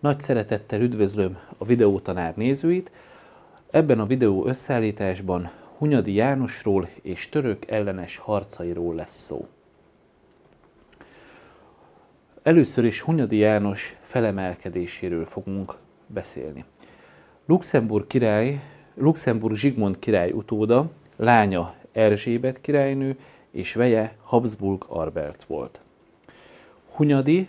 Nagy szeretettel üdvözlöm a videótanár nézőit. Ebben a videó összeállításban Hunyadi Jánosról és török ellenes harcairól lesz szó. Először is Hunyadi János felemelkedéséről fogunk beszélni. Luxemburg király, Luxemburg Zsigmond király utóda, lánya Erzsébet királynő és veje Habsburg Arbert volt. Hunyadi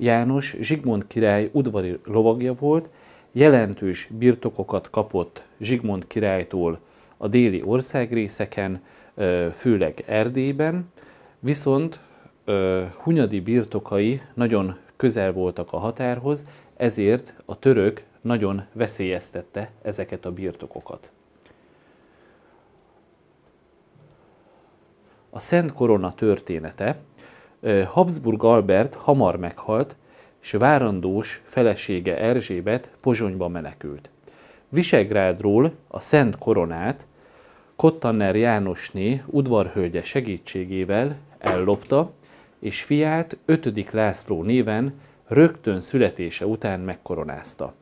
János Zsigmond király udvari lovagja volt, jelentős birtokokat kapott Zsigmond királytól a déli országrészeken, főleg Erdélyben, viszont hunyadi birtokai nagyon közel voltak a határhoz, ezért a török nagyon veszélyeztette ezeket a birtokokat. A Szent Korona története Habsburg Albert hamar meghalt, és várandós felesége Erzsébet Pozsonyba menekült. Visegrádról a Szent Koronát Kottanner Jánosné udvarhölgye segítségével ellopta, és fiát 5. László néven rögtön születése után megkoronázta.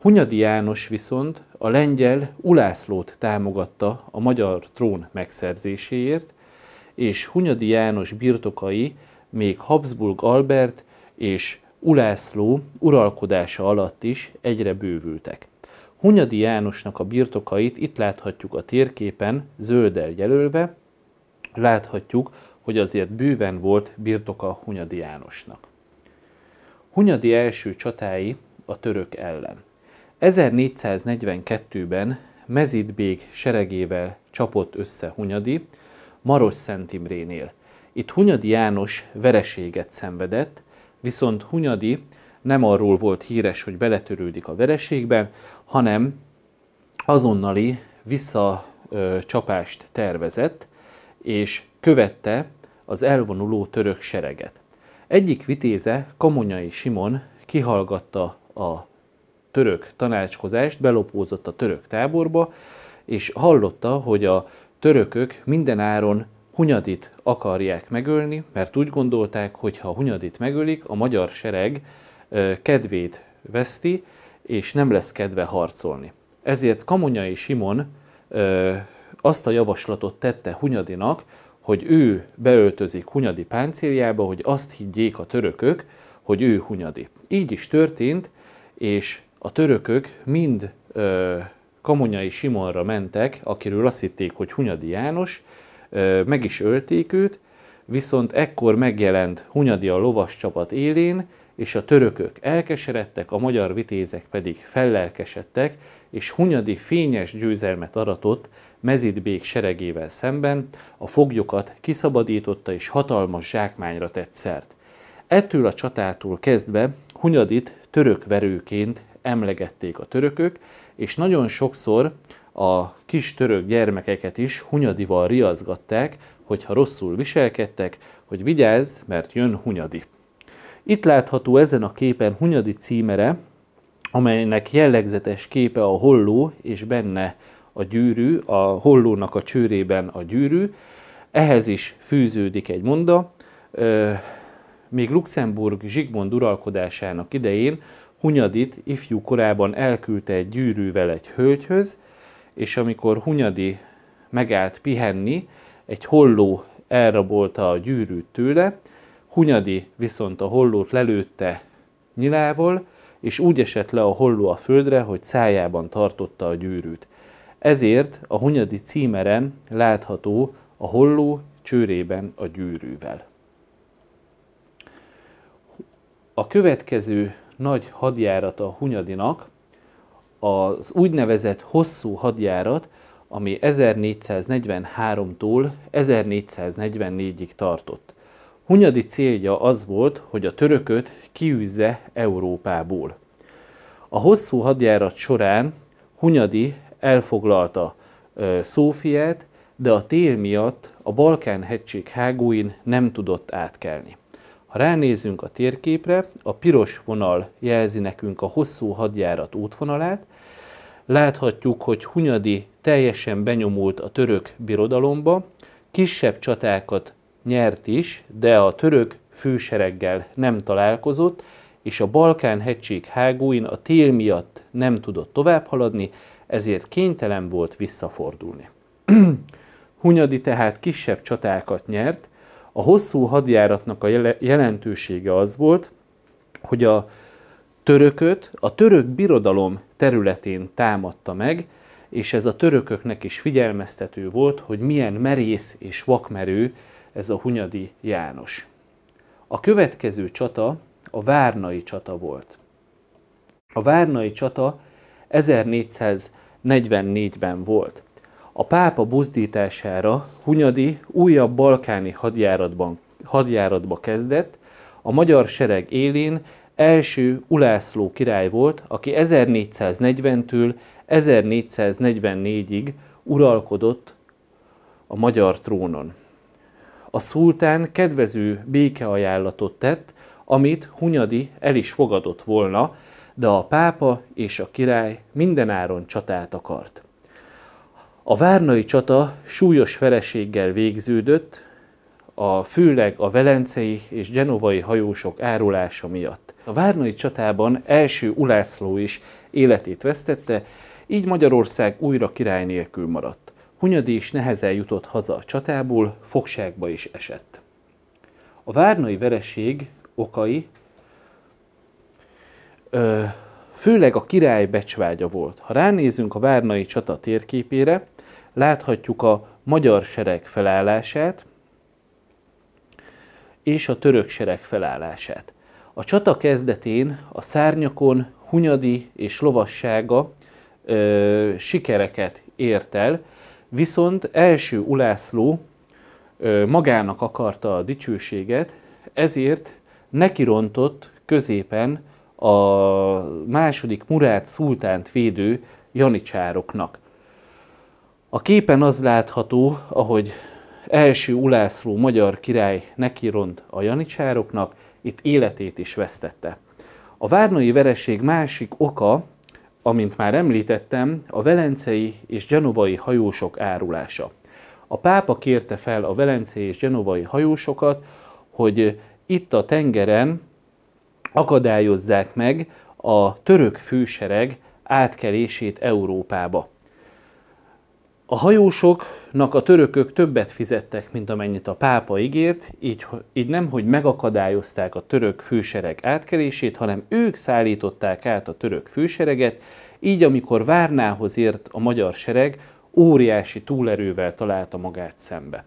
Hunyadi János viszont a lengyel Ulászlót támogatta a magyar trón megszerzéséért, és Hunyadi János birtokai még Habsburg Albert és Ulászló uralkodása alatt is egyre bővültek. Hunyadi Jánosnak a birtokait itt láthatjuk a térképen, zöldel jelölve, láthatjuk, hogy azért bőven volt birtoka Hunyadi Jánosnak. Hunyadi első csatái a török ellen. 1442-ben Mezidbég seregével csapott össze Hunyadi, Maros Szent Imrénél. Itt Hunyadi János vereséget szenvedett, viszont Hunyadi nem arról volt híres, hogy beletörődik a vereségben, hanem azonnali visszacsapást tervezett, és követte az elvonuló török sereget. Egyik vitéze, Kamonyai Simon kihallgatta a török tanácskozást, belopózott a török táborba, és hallotta, hogy a törökök mindenáron Hunyadit akarják megölni, mert úgy gondolták, hogy ha Hunyadit megölik, a magyar sereg kedvét veszti, és nem lesz kedve harcolni. Ezért Kamonyai Simon azt a javaslatot tette Hunyadinak, hogy ő beöltözik Hunyadi páncéljába, hogy azt higgyék a törökök, hogy ő Hunyadi. Így is történt, és a törökök mind ö, Kamonyai Simonra mentek, akiről azt hitték, hogy Hunyadi János, meg is ölték őt, viszont ekkor megjelent Hunyadi a lovas csapat élén, és a törökök elkeseredtek, a magyar vitézek pedig fellelkesedtek, és Hunyadi fényes győzelmet aratott Mezidbék seregével szemben, a foglyokat kiszabadította és hatalmas zsákmányra tett szert. Ettől a csatától kezdve Hunyadit török verőként emlegették a törökök, és nagyon sokszor a kis török gyermekeket is hunyadival riaszgatták, hogyha rosszul viselkedtek, hogy vigyázz, mert jön Hunyadi. Itt látható ezen a képen Hunyadi címere, amelynek jellegzetes képe a holló, és benne a gyűrű, a hollónak a csőrében a gyűrű. Ehhez is fűződik egy monda. Még Luxemburg Zsigmond uralkodásának idején Hunyadit ifjú korában elküldte egy gyűrűvel egy hölgyhöz, és amikor Hunyadi megállt pihenni, egy holló elrabolta a gyűrűt tőle, Hunyadi viszont a hollót lelőtte nyilával, és úgy esett le a holló a földre, hogy szájában tartotta a gyűrűt. Ezért a Hunyadi címeren látható a holló csőrében a gyűrűvel. A következő nagy hadjárata a Hunyadinak, az úgynevezett hosszú hadjárat, ami 1443-tól 1444-ig tartott. Hunyadi célja az volt, hogy a törököt kiűzze Európából. A hosszú hadjárat során Hunyadi elfoglalta Szófiát, de a tél miatt a Balkán hegység hágóin nem tudott átkelni. Ha ránézünk a térképre, a piros vonal jelzi nekünk a hosszú hadjárat útvonalát, láthatjuk, hogy Hunyadi teljesen benyomult a török birodalomba, kisebb csatákat nyert is, de a török fősereggel nem találkozott, és a Balkán hegység hágóin a tél miatt nem tudott tovább haladni, ezért kénytelen volt visszafordulni. Hunyadi tehát kisebb csatákat nyert, a hosszú hadjáratnak a jelentősége az volt, hogy a törököt a török birodalom területén támadta meg, és ez a törököknek is figyelmeztető volt, hogy milyen merész és vakmerő ez a Hunyadi János. A következő csata a Várnai csata volt. A Várnai csata 1444-ben volt. A pápa buzdítására Hunyadi újabb balkáni hadjáratban, hadjáratba kezdett, a magyar sereg élén első Ulászló király volt, aki 1440-től 1444-ig uralkodott a magyar trónon. A szultán kedvező békeajánlatot tett, amit Hunyadi el is fogadott volna, de a pápa és a király mindenáron csatát akart. A várnai csata súlyos vereséggel végződött, a főleg a velencei és genovai hajósok árulása miatt. A várnai csatában első Ulászló is életét vesztette, így Magyarország újra király nélkül maradt. Hunyadi is nehezen jutott haza a csatából, fogságba is esett. A várnai vereség okai főleg a király becsvágya volt. Ha ránézünk a Várnai csata térképére, láthatjuk a magyar sereg felállását és a török sereg felállását. A csata kezdetén a szárnyakon Hunyadi és lovassága ö, sikereket ért el, viszont első Ulászló ö, magának akarta a dicsőséget, ezért nekirontott középen a második Murát szultánt védő janicsároknak. A képen az látható, ahogy első ulászló magyar király nekiront a janicsároknak, itt életét is vesztette. A várnai vereség másik oka, amint már említettem, a velencei és genovai hajósok árulása. A pápa kérte fel a velencei és genovai hajósokat, hogy itt a tengeren akadályozzák meg a török fősereg átkelését Európába. A hajósoknak a törökök többet fizettek, mint amennyit a pápa ígért, így, így nem, hogy megakadályozták a török fősereg átkelését, hanem ők szállították át a török fősereget, így amikor Várnához ért a magyar sereg, óriási túlerővel találta magát szembe.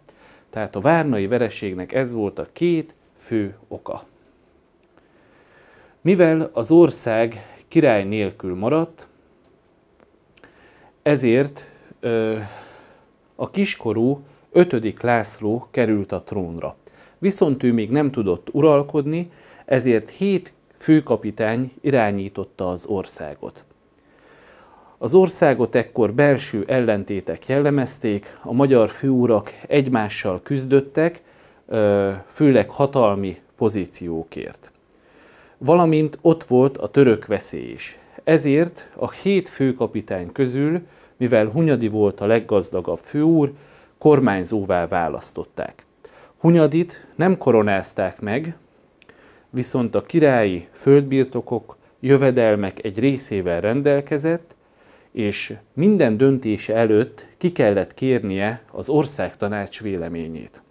Tehát a várnai vereségnek ez volt a két fő oka. Mivel az ország király nélkül maradt, ezért ö, a kiskorú 5. László került a trónra. Viszont ő még nem tudott uralkodni, ezért hét főkapitány irányította az országot. Az országot ekkor belső ellentétek jellemezték, a magyar főurak egymással küzdöttek, főleg hatalmi pozíciókért valamint ott volt a török veszély is. Ezért a hét főkapitány közül, mivel Hunyadi volt a leggazdagabb főúr, kormányzóvá választották. Hunyadit nem koronázták meg, viszont a királyi földbirtokok jövedelmek egy részével rendelkezett, és minden döntése előtt ki kellett kérnie az országtanács véleményét.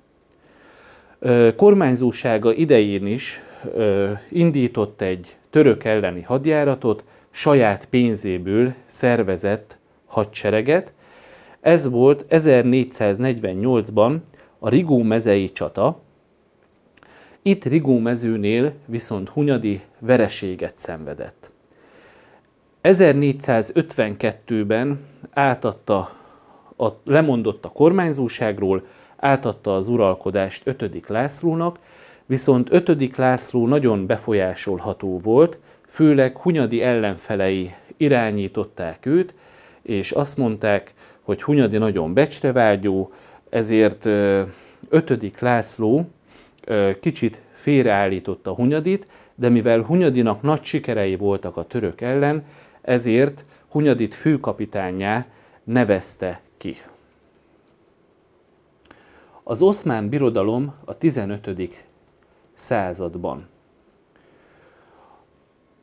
Kormányzósága idején is indított egy török elleni hadjáratot, saját pénzéből szervezett hadsereget. Ez volt 1448-ban a Rigó mezei csata. Itt Rigó mezőnél viszont Hunyadi vereséget szenvedett. 1452-ben átadta a, lemondott a kormányzóságról, átadta az uralkodást 5. Lászlónak, Viszont 5. László nagyon befolyásolható volt, főleg Hunyadi ellenfelei irányították őt, és azt mondták, hogy Hunyadi nagyon becsrevágyó, ezért 5. László kicsit félreállította Hunyadit, de mivel Hunyadinak nagy sikerei voltak a török ellen, ezért Hunyadit főkapitányá nevezte ki. Az oszmán birodalom a 15 században.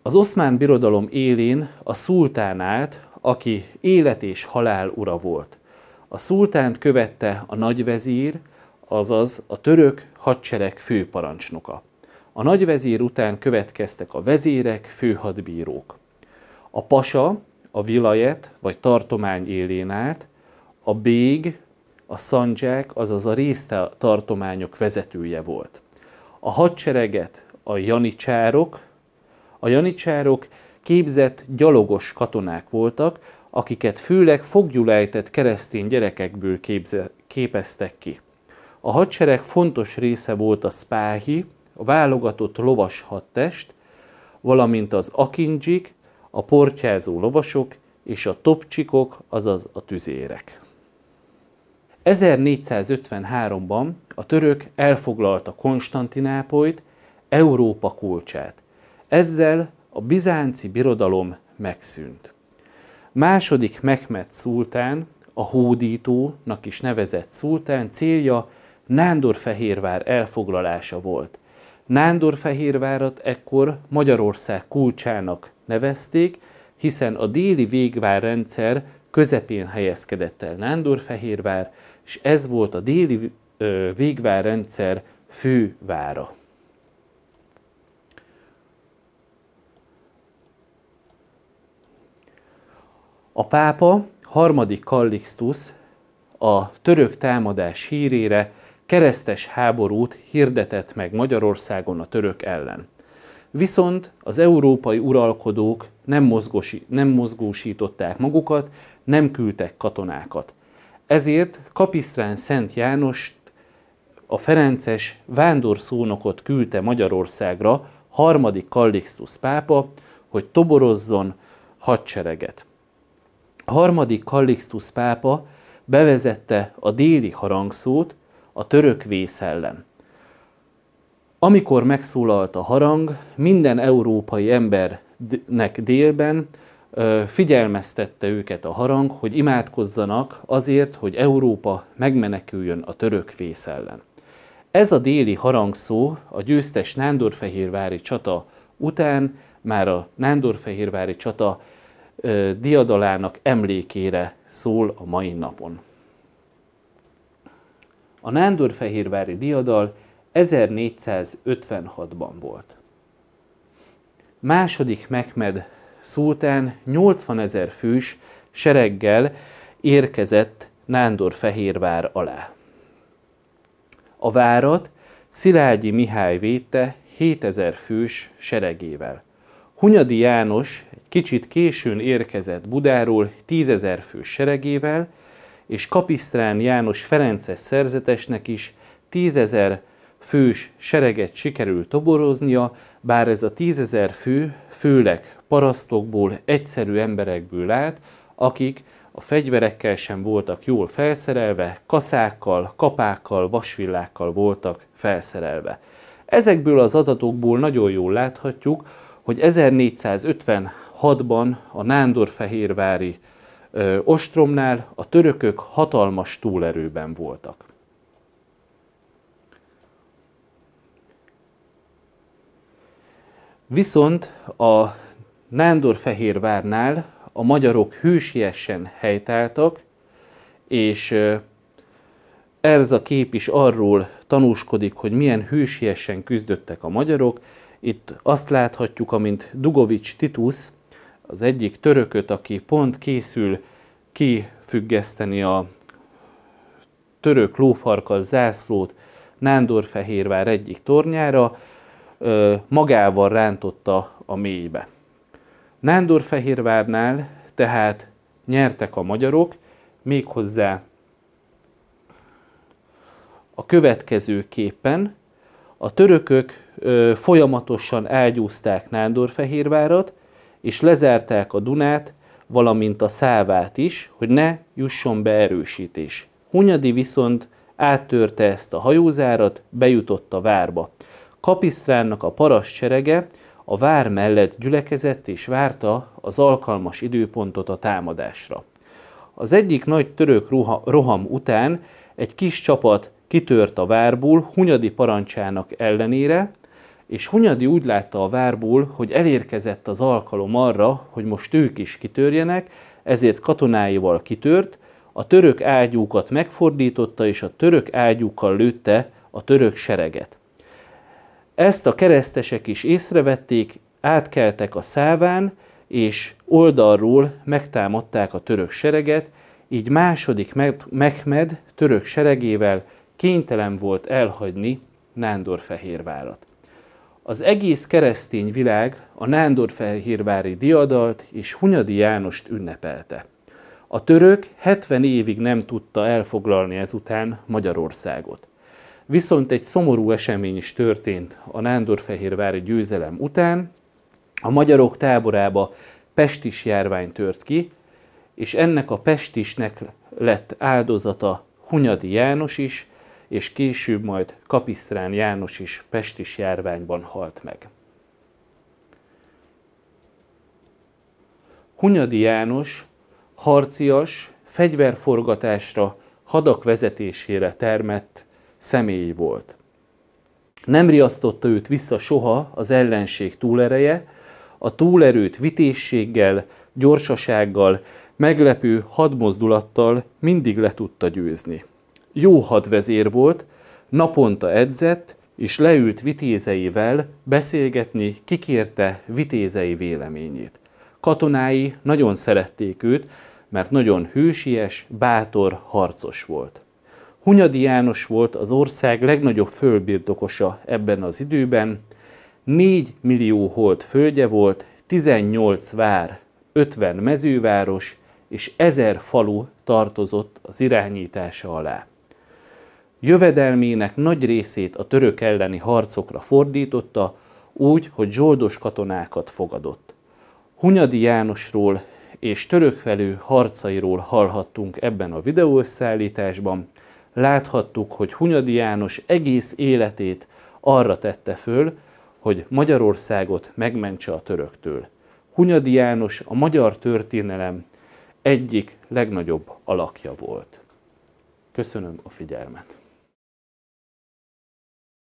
Az oszmán birodalom élén a szultán állt, aki élet és halál ura volt. A szultánt követte a nagyvezír, azaz a török hadsereg főparancsnoka. A nagyvezír után következtek a vezérek, főhadbírók. A pasa a vilajet vagy tartomány élén állt, a bég, a szandzsák, azaz a résztartományok vezetője volt a hadsereget a janicsárok, a janicsárok képzett gyalogos katonák voltak, akiket főleg foggyulejtett keresztény gyerekekből képze, képeztek ki. A hadsereg fontos része volt a spáhi, a válogatott lovas hadtest, valamint az akincsik, a portyázó lovasok és a topcsikok, azaz a tüzérek. 1453-ban a török elfoglalta Konstantinápolyt, Európa kulcsát. Ezzel a bizánci birodalom megszűnt. Második Mehmed szultán, a hódítónak is nevezett szultán célja Nándorfehérvár elfoglalása volt. Nándorfehérvárat ekkor Magyarország kulcsának nevezték, hiszen a déli végvárrendszer közepén helyezkedett el Nándorfehérvár, és ez volt a déli végvárrendszer fővára. A pápa, harmadik Kallixtus a török támadás hírére keresztes háborút hirdetett meg Magyarországon a török ellen. Viszont az európai uralkodók nem, mozgosi, nem mozgósították magukat, nem küldtek katonákat. Ezért Kapisztrán Szent Jánost a Ferences vándorszónokot küldte Magyarországra harmadik Kallixtus pápa, hogy toborozzon hadsereget. A harmadik Kallixtus pápa bevezette a déli harangszót a török vész ellen. Amikor megszólalt a harang, minden európai embernek délben figyelmeztette őket a harang, hogy imádkozzanak azért, hogy Európa megmeneküljön a török vész ellen. Ez a déli harangszó a győztes Nándorfehérvári csata után már a Nándorfehérvári csata ö, diadalának emlékére szól a mai napon. A Nándorfehérvári diadal 1456-ban volt. Második Mehmed szultán 80 ezer fős sereggel érkezett Nándorfehérvár alá. A várat Szilágyi Mihály védte 7000 fős seregével. Hunyadi János egy kicsit későn érkezett Budáról 10.000 fős seregével, és Kapisztrán János Ferences szerzetesnek is 10.000 fős sereget sikerült toboroznia, bár ez a 10.000 fő főleg parasztokból, egyszerű emberekből állt, akik a fegyverekkel sem voltak jól felszerelve, kaszákkal, kapákkal, vasvillákkal voltak felszerelve. Ezekből az adatokból nagyon jól láthatjuk, hogy 1456-ban a Nándorfehérvári ö, ostromnál a törökök hatalmas túlerőben voltak. Viszont a Nándorfehérvárnál a magyarok hősiesen helytáltak, és ez a kép is arról tanúskodik, hogy milyen hősiesen küzdöttek a magyarok. Itt azt láthatjuk, amint Dugovics Titus, az egyik törököt, aki pont készül kifüggeszteni a török lófarkas zászlót Nándorfehérvár egyik tornyára, magával rántotta a mélybe. Nándorfehérvárnál tehát nyertek a magyarok, méghozzá a következő képen a törökök ö, folyamatosan elgyúzták Nándorfehérvárat, és lezárták a Dunát, valamint a Szávát is, hogy ne jusson be erősítés. Hunyadi viszont áttörte ezt a hajózárat, bejutott a várba. Kapisztránnak a cserege, a vár mellett gyülekezett és várta az alkalmas időpontot a támadásra. Az egyik nagy török roham után egy kis csapat kitört a várból Hunyadi parancsának ellenére, és Hunyadi úgy látta a várból, hogy elérkezett az alkalom arra, hogy most ők is kitörjenek, ezért katonáival kitört, a török ágyúkat megfordította és a török ágyúkkal lőtte a török sereget. Ezt a keresztesek is észrevették, átkeltek a száván, és oldalról megtámadták a török sereget, így második Mehmed török seregével kénytelen volt elhagyni Nándorfehérvárat. Az egész keresztény világ a Nándorfehérvári diadalt és Hunyadi Jánost ünnepelte. A török 70 évig nem tudta elfoglalni ezután Magyarországot. Viszont egy szomorú esemény is történt a Nándorfehérvári győzelem után. A magyarok táborába pestis járvány tört ki, és ennek a pestisnek lett áldozata Hunyadi János is, és később majd Kapisztrán János is pestis járványban halt meg. Hunyadi János harcias, fegyverforgatásra, hadak vezetésére termett személy volt. Nem riasztotta őt vissza soha az ellenség túlereje, a túlerőt vitézséggel, gyorsasággal, meglepő hadmozdulattal mindig le tudta győzni. Jó hadvezér volt, naponta edzett, és leült vitézeivel beszélgetni, kikérte vitézei véleményét. Katonái nagyon szerették őt, mert nagyon hősies, bátor, harcos volt. Hunyadi János volt az ország legnagyobb fölbirtokosa ebben az időben, 4 millió holt földje volt, 18 vár, 50 mezőváros és 1000 falu tartozott az irányítása alá. Jövedelmének nagy részét a török elleni harcokra fordította, úgy, hogy zsoldos katonákat fogadott. Hunyadi Jánosról és török felő harcairól hallhattunk ebben a videóösszeállításban, láthattuk, hogy Hunyadi János egész életét arra tette föl, hogy Magyarországot megmentse a töröktől. Hunyadi János a magyar történelem egyik legnagyobb alakja volt. Köszönöm a figyelmet!